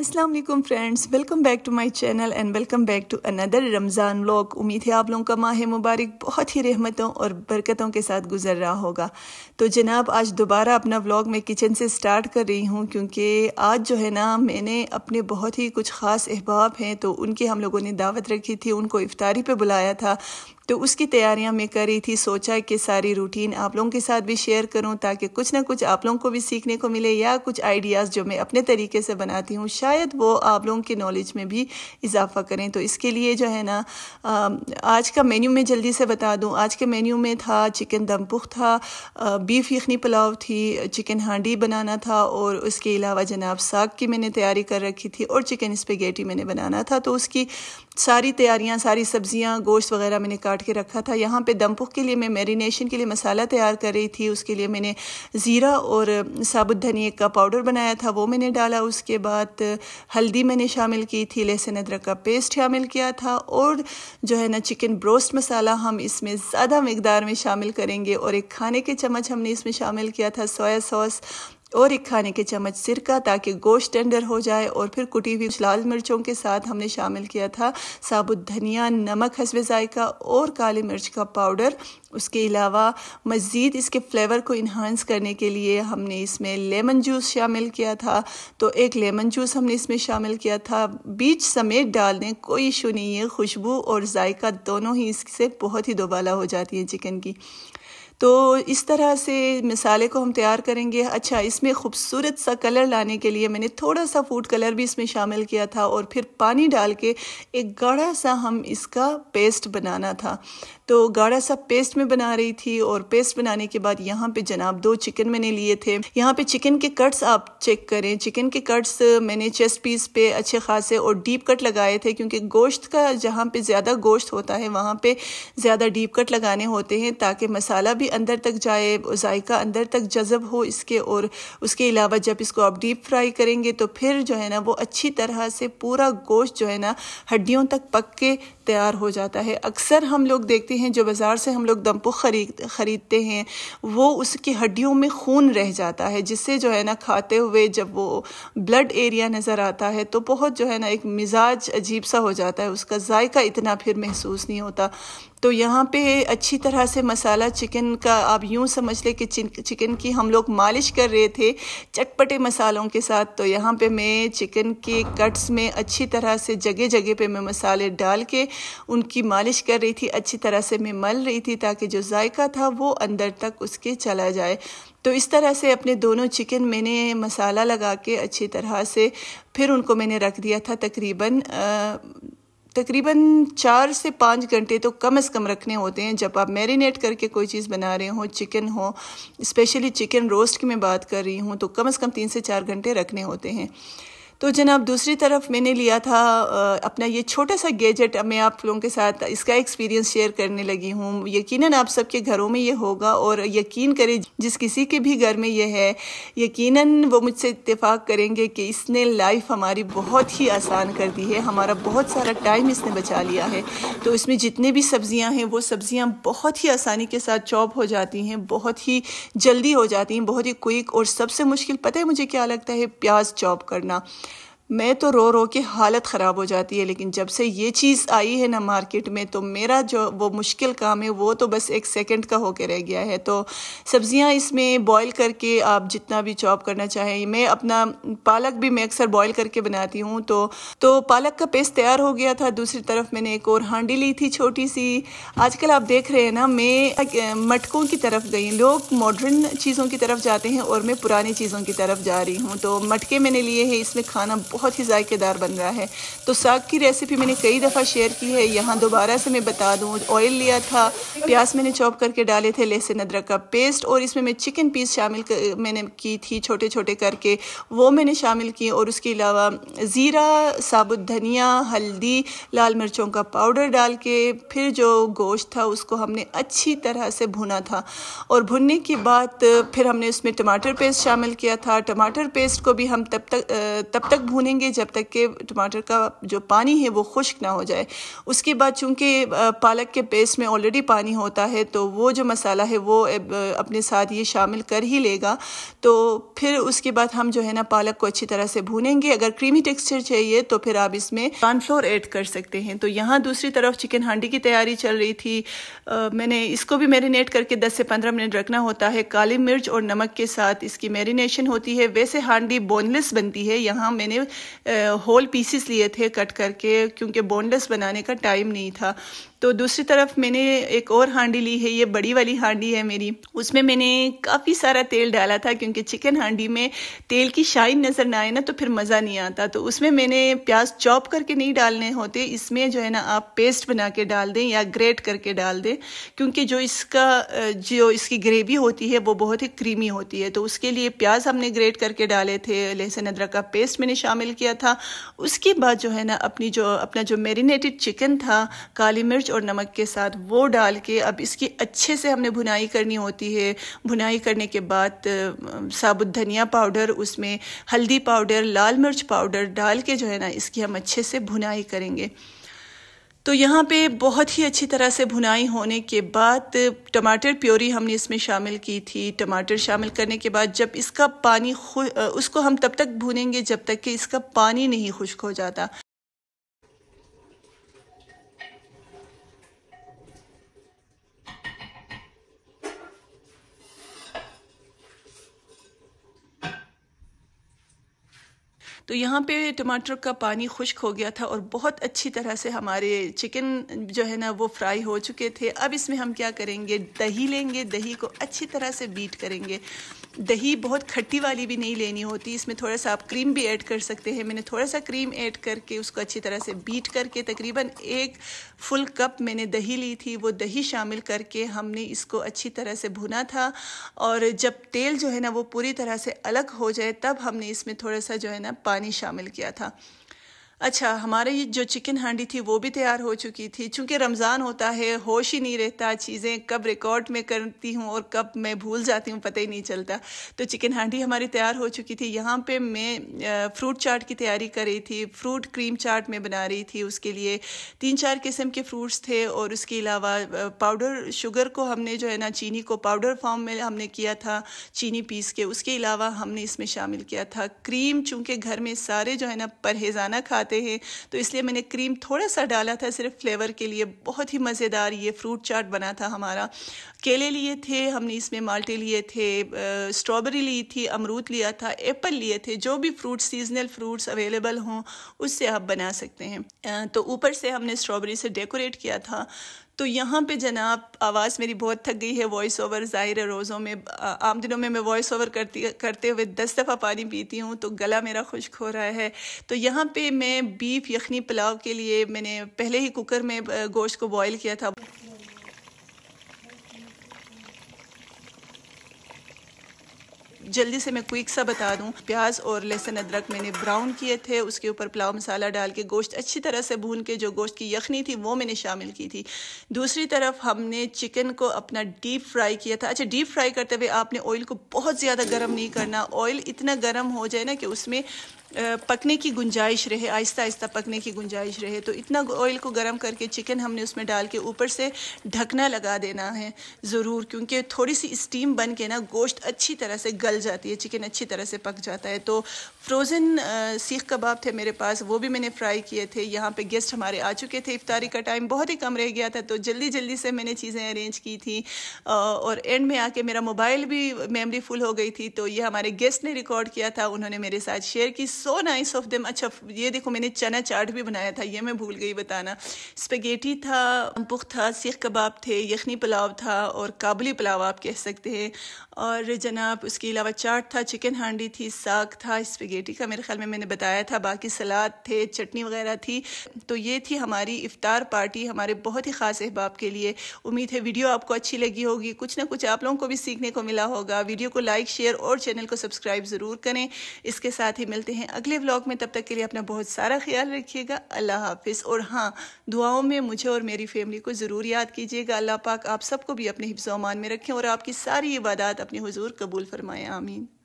Aslam friends welcome back to my channel and welcome back to another Ramzan blog उम्मीद है आप लोगों का माह मुबारक बहुत ही रहमतों और बरकतों के साथ गुजर रहा होगा तो जनाब आज दोबारा अपना ब्लॉग मैं किचन से स्टार्ट कर रही हूँ क्योंकि आज जो है ना मैंने अपने बहुत ही कुछ ख़ास अहबाब हैं तो उनकी हम लोगों ने दावत रखी थी उनको इफ्तारी पर बुलाया था तो उसकी तैयारियां मैं कर रही थी सोचा कि सारी रूटीन आप लोगों के साथ भी शेयर करूं ताकि कुछ ना कुछ आप लोगों को भी सीखने को मिले या कुछ आइडियाज़ जो मैं अपने तरीके से बनाती हूँ शायद शायद वो आप लोगों के नॉलेज में भी इजाफा करें तो इसके लिए जो है ना आज का मेन्यू में जल्दी से बता दूं आज के मेन्यू में था चिकन दम पुख था बीफ यखनी पुलाव थी चिकन हांडी बनाना था और उसके अलावा जनाब साग की मैंने तैयारी कर रखी थी और चिकन स्पेगेटी मैंने बनाना था तो उसकी सारी तैयारियाँ सारी सब्जियाँ गोश्त वगैरह मैंने काट के रखा था यहाँ पे दमपुख के लिए मैं मैरिनेशन के लिए मसाला तैयार कर रही थी उसके लिए मैंने ज़ीरा और साबुत धनिया का पाउडर बनाया था वो मैंने डाला उसके बाद हल्दी मैंने शामिल की थी लहसुन अदरक का पेस्ट शामिल किया था और जो है ना चिकन ब्रोस्ट मसाला हम इसमें ज़्यादा मकदार में शामिल करेंगे और एक खाने के चम्मच हमने इसमें शामिल किया था सोया सॉस और एक खाने के चम्मच सिरका ताकि गोश्त टेंडर हो जाए और फिर कुटी हुई लाल मिर्चों के साथ हमने शामिल किया था साबुत धनिया नमक हसवे जायका और काली मिर्च का पाउडर उसके अलावा मज़ीद इसके फ्लेवर को इन्हांस करने के लिए हमने इसमें लेमन जूस शामिल किया था तो एक लेमन जूस हमने इसमें शामिल किया था बीच समेत डाल दें कोई इशू नहीं है खुशबू और जायका दोनों ही इससे बहुत ही दोबाला हो जाती है चिकन की तो इस तरह से मिसाले को हम तैयार करेंगे अच्छा इसमें खूबसूरत सा कलर लाने के लिए मैंने थोड़ा सा फूड कलर भी इसमें शामिल किया था और फिर पानी डाल के एक गाढ़ा सा हम इसका पेस्ट बनाना था तो गाढ़ा सा पेस्ट में बना रही थी और पेस्ट बनाने के बाद यहाँ पे जनाब दो चिकन मैंने लिए थे यहाँ पे चिकन के कट्स आप चेक करें चिकन के कट्स मैंने चेस्ट पीस पे अच्छे खासे और डीप कट लगाए थे क्योंकि गोश्त का जहाँ पे ज़्यादा गोश्त होता है वहाँ पे ज़्यादा डीप कट लगाने होते हैं ताकि मसाला भी अंदर तक जाए जायका अंदर तक जज़ब हो इसके और उसके अलावा जब इसको आप डीप फ्राई करेंगे तो फिर जो है ना वो अच्छी तरह से पूरा गोश्त जो है ना हड्डियों तक पक के तैयार हो जाता है अक्सर हम लोग देखते हैं जो बाज़ार से हम लोग दम्पुक खरीद ख़रीदते हैं वो उसकी हड्डियों में खून रह जाता है जिससे जो है ना खाते हुए जब वो ब्लड एरिया नज़र आता है तो बहुत जो है ना एक मिजाज अजीब सा हो जाता है उसका जायका इतना फिर महसूस नहीं होता तो यहाँ पे अच्छी तरह से मसाला चिकन का आप यूँ समझ लें कि चिकन की हम लोग मालिश कर रहे थे चटपटे मसालों के साथ तो यहाँ पे मैं चिकन के कट्स में अच्छी तरह से जगह जगह पे मैं मसाले डाल के उनकी मालिश कर रही थी अच्छी तरह से मैं मल रही थी ताकि जो जायका था वो अंदर तक उसके चला जाए तो इस तरह से अपने दोनों चिकन मैंने मसाला लगा के अच्छी तरह से फिर उनको मैंने रख दिया था तकरीबन तकरीबन चार से पाँच घंटे तो कम अज़ कम रखने होते हैं जब आप मैरिनेट करके कोई चीज़ बना रहे हो चिकन हो स्पेशली चिकन रोस्ट की मैं बात कर रही हूँ तो कम अज़ कम तीन से चार घंटे रखने होते हैं तो जनाब दूसरी तरफ मैंने लिया था अपना ये छोटा सा गैजेट मैं आप लोगों के साथ इसका एक्सपीरियंस शेयर करने लगी हूँ यकीनन आप सबके घरों में ये होगा और यकीन करें जिस किसी के भी घर में ये है यकीनन वो मुझसे इतफाक़ करेंगे कि इसने लाइफ हमारी बहुत ही आसान कर दी है हमारा बहुत सारा टाइम इसने बचा लिया है तो इसमें जितने भी सब्ज़ियाँ हैं वो सब्ज़ियाँ बहुत ही आसानी के साथ चॉप हो जाती हैं बहुत ही जल्दी हो जाती हैं बहुत ही क्विक और सबसे मुश्किल पता है मुझे क्या लगता है प्याज चॉप करना मैं तो रो रो के हालत ख़राब हो जाती है लेकिन जब से ये चीज़ आई है ना मार्केट में तो मेरा जो वो मुश्किल काम है वो तो बस एक सेकंड का होके रह गया है तो सब्जियां इसमें बॉईल करके आप जितना भी चॉप करना चाहें मैं अपना पालक भी मैं अक्सर बॉईल करके बनाती हूँ तो तो पालक का पेस्ट तैयार हो गया था दूसरी तरफ मैंने एक और हांडी ली थी छोटी सी आजकल आप देख रहे हैं ना मैं मटकों की तरफ गई लोग मॉडर्न चीज़ों की तरफ जाते हैं और मैं पुरानी चीज़ों की तरफ जा रही हूँ तो मटके मैंने लिए हैं इसमें खाना बहुत ही जायकेदार बन रहा है तो साग की रेसिपी मैंने कई दफ़ा शेयर की है यहाँ दोबारा से मैं बता दूँ ऑयल लिया था प्याज मैंने चॉप करके डाले थे लहसुन अदरक का पेस्ट और इसमें मैं चिकन पीस शामिल कर, मैंने की थी छोटे छोटे करके वो मैंने शामिल की और उसके अलावा ज़ीरा साबुत धनिया हल्दी लाल मिर्चों का पाउडर डाल के फिर जो गोश्त था उसको हमने अच्छी तरह से भुना था और भुनने के बाद फिर हमने उसमें टमाटर पेस्ट शामिल किया था टमाटर पेस्ट को भी हम तब तक तब तक भुने भूनेंगे जब तक के टमाटर का जो पानी है वो खुश्क ना हो जाए उसके बाद चूंकि पालक के पेस्ट में ऑलरेडी पानी होता है तो वो जो मसाला है वो अपने साथ ये शामिल कर ही लेगा तो फिर उसके बाद हम जो है ना पालक को अच्छी तरह से भूनेंगे अगर क्रीमी टेक्सचर चाहिए तो फिर आप इसमें कॉर्नफ्लोर ऐड कर सकते हैं तो यहाँ दूसरी तरफ चिकन हांडी की तैयारी चल रही थी आ, मैंने इसको भी मैरिनेट करके 10 से 15 मिनट रखना होता है काली मिर्च और नमक के साथ इसकी मैरिनेशन होती है वैसे हांडी बोनलेस बनती है यहाँ मैंने होल पीसीस लिए थे कट करके क्योंकि बोनलेस बनाने का टाइम नहीं था तो दूसरी तरफ मैंने एक और हांडी ली है ये बड़ी वाली हांडी है मेरी उसमें मैंने काफ़ी सारा तेल डाला था क्योंकि चिकन हांडी में तेल की शाइन नज़र ना आए ना तो फिर मज़ा नहीं आता तो उसमें मैंने प्याज चॉप करके नहीं डालने होते इसमें जो है ना आप पेस्ट बना के डाल दें या ग्रेट करके डाल दें क्योंकि जो इसका जो इसकी ग्रेवी होती है वो बहुत ही क्रीमी होती है तो उसके लिए प्याज हमने ग्रेट करके डाले थे लहसुन अदरक का पेस्ट मैंने शामिल किया था उसके बाद जो है ना अपनी जो अपना जो मेरीनेटेड चिकन था काली मिर्च और नमक के साथ वो डाल के अब इसकी अच्छे से हमने भुनाई करनी होती है भुनाई करने के बाद साबुत धनिया पाउडर उसमें हल्दी पाउडर लाल मिर्च पाउडर डाल के जो है ना इसकी हम अच्छे से भुनाई करेंगे तो यहाँ पे बहुत ही अच्छी तरह से भुनाई होने के बाद टमाटर प्योरी हमने इसमें शामिल की थी टमाटर शामिल करने के बाद जब इसका पानी उसको हम तब तक भुनेंगे जब तक कि इसका पानी नहीं खुश्क हो जाता तो यहाँ पे टमाटर का पानी खुश्क हो गया था और बहुत अच्छी तरह से हमारे चिकन जो है ना वो फ्राई हो चुके थे अब इसमें हम क्या करेंगे दही लेंगे दही को अच्छी तरह से बीट करेंगे दही बहुत खट्टी वाली भी नहीं लेनी होती इसमें थोड़ा सा आप क्रीम भी ऐड कर सकते हैं मैंने थोड़ा सा क्रीम ऐड करके उसको अच्छी तरह से बीट करके तकरीबन एक फुल कप मैंने दही ली थी वो दही शामिल करके हमने इसको अच्छी तरह से भुना था और जब तेल जो है ना वो पूरी तरह से अलग हो जाए तब हमने इसमें थोड़ा सा जो है ना पानी शामिल किया था अच्छा हमारे ये जो चिकन हांडी थी वो भी तैयार हो चुकी थी चूंकि रमज़ान होता है होश ही नहीं रहता चीज़ें कब रिकॉर्ड में करती हूँ और कब मैं भूल जाती हूँ पता ही नहीं चलता तो चिकन हांडी हमारी तैयार हो चुकी थी यहाँ पे मैं फ्रूट चाट की तैयारी कर रही थी फ्रूट क्रीम चाट मैं बना रही थी उसके लिए तीन चार किस्म के फ्रूट्स थे और उसके अलावा पाउडर शुगर को हमने जो है ना चीनी को पाउडर फॉर्म में हमने किया था चीनी पीस के उसके अलावा हमने इसमें शामिल किया था क्रीम चूँकि घर में सारे जो है ना परहेजाना खाते खाते हैं तो इसलिए मैंने क्रीम थोड़ा सा डाला था सिर्फ फ्लेवर के लिए बहुत ही मज़ेदार ये फ्रूट चाट बना था हमारा केले लिए थे हमने इसमें माल्टे लिए थे स्ट्रॉबेरी ली थी अमरूद लिया था एप्पल लिए थे जो भी फ्रूट सीजनल फ्रूट्स अवेलेबल हों उससे आप बना सकते हैं तो ऊपर से हमने स्ट्रॉबेरी से डेकोरेट किया था तो यहाँ पे जनाब आवाज़ मेरी बहुत थक गई है वॉइस ओवर ज़ाहिर है रोज़ों में आम दिनों में मैं वॉइस ओवर करती करते हुए दस दफ़ा पानी पीती हूँ तो गला मेरा खुश्क हो रहा है तो यहाँ पे मैं बीफ यखनी पुलाव के लिए मैंने पहले ही कुकर में गोश्त को बॉयल किया था जल्दी से मैं क्विक सा बता दूँ प्याज और लहसुन अदरक मैंने ब्राउन किए थे उसके ऊपर पुलाव मसाला डाल के गोश्त अच्छी तरह से भून के जो गोश्त की यखनी थी वो मैंने शामिल की थी दूसरी तरफ हमने चिकन को अपना डीप फ्राई किया था अच्छा डीप फ्राई करते हुए आपने ऑयल को बहुत ज़्यादा गर्म नहीं करना ऑयल इतना गर्म हो जाए ना कि उसमें पकने की गुंजाइश रहे आहिस्ता आहिस्ता पकने की गुंजाइश रहे तो इतना ऑयल को गर्म करके चिकन हमने उसमें डाल के ऊपर से ढकना लगा देना है ज़रूर क्योंकि थोड़ी सी स्टीम बन के ना गोश्त अच्छी तरह से गल जाती है चिकन अच्छी तरह से पक जाता है तो फ्रोज़न सीख कबाब थे मेरे पास वो भी मैंने फ्राई किए थे यहाँ पर गेस्ट हमारे आ चुके थे इफ्तारी का टाइम बहुत ही कम रह गया था तो जल्दी जल्दी से मैंने चीज़ें अरेंज की थी और एंड में आके मेरा मोबाइल भी मेमरी फुल हो गई थी तो ये हमारे गेस्ट ने रिकॉर्ड किया था उन्होंने मेरे साथ शेयर की सो नाइस ऑफ देम अच्छा ये देखो मैंने चना चाट भी बनाया था ये मैं भूल गई बताना स्पेगेटी था पुख था सीख कबाब थे यखनी पुलाव था और काबुली पुलाव आप कह सकते हैं और जनाब उसके अलावा चाट था चिकन हांडी थी साग था स्पेगेटी का मेरे ख्याल में मैंने बताया था बाकी सलाद थे चटनी वगैरह थी तो ये थी हमारी इफ्तार पार्टी हमारे बहुत ही ख़ास अहबाब के लिए उम्मीद है वीडियो आपको अच्छी लगी होगी कुछ ना कुछ आप लोगों को भी सीखने को मिला होगा वीडियो को लाइक शेयर और चैनल को सब्सक्राइब ज़रूर करें इसके साथ ही मिलते हैं अगले व्लॉग में तब तक के लिए अपना बहुत सारा ख्याल रखिएगा अल्लाह हाफिज़ और हाँ दुआओं में मुझे और मेरी फैमिली को ज़रूर याद कीजिएगा अल्लाह पाक आप सबको भी अपने हिफ्जोमान में रखें और आपकी सारी इबादत अपने हजूर कबूल फरमाए आमीन